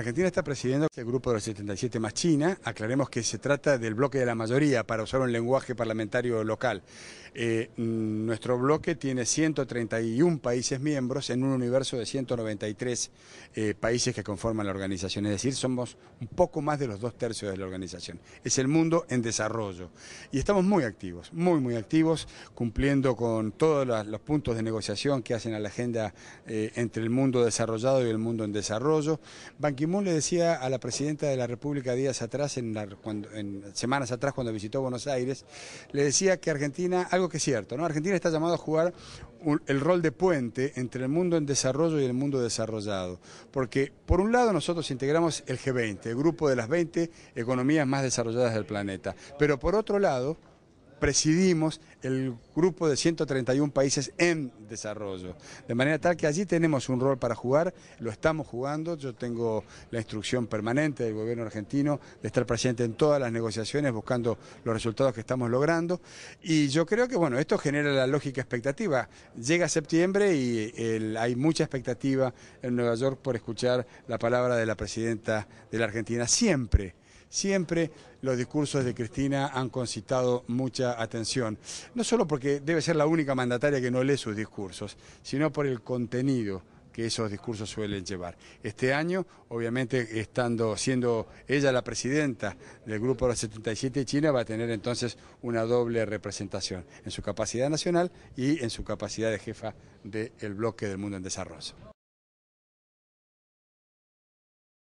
Argentina está presidiendo el grupo de los 77 más China. Aclaremos que se trata del bloque de la mayoría, para usar un lenguaje parlamentario local. Eh, mm, nuestro bloque tiene 131 países miembros en un universo de 193 eh, países que conforman la organización. Es decir, somos un poco más de los dos tercios de la organización. Es el mundo en desarrollo. Y estamos muy activos, muy, muy activos, cumpliendo con todos los puntos de negociación que hacen a la agenda eh, entre el mundo desarrollado y el mundo en desarrollo le decía a la presidenta de la República días atrás, en, cuando, en semanas atrás cuando visitó Buenos Aires, le decía que Argentina, algo que es cierto, ¿no? Argentina está llamada a jugar el rol de puente entre el mundo en desarrollo y el mundo desarrollado. Porque por un lado nosotros integramos el G20, el grupo de las 20 economías más desarrolladas del planeta, pero por otro lado presidimos el grupo de 131 países en desarrollo. De manera tal que allí tenemos un rol para jugar, lo estamos jugando, yo tengo la instrucción permanente del gobierno argentino de estar presente en todas las negociaciones buscando los resultados que estamos logrando y yo creo que bueno, esto genera la lógica expectativa. Llega septiembre y hay mucha expectativa en Nueva York por escuchar la palabra de la presidenta de la Argentina siempre. Siempre los discursos de Cristina han concitado mucha atención, no solo porque debe ser la única mandataria que no lee sus discursos, sino por el contenido que esos discursos suelen llevar. Este año, obviamente, estando siendo ella la presidenta del Grupo de los 77, China va a tener entonces una doble representación en su capacidad nacional y en su capacidad de jefa del bloque del mundo en desarrollo.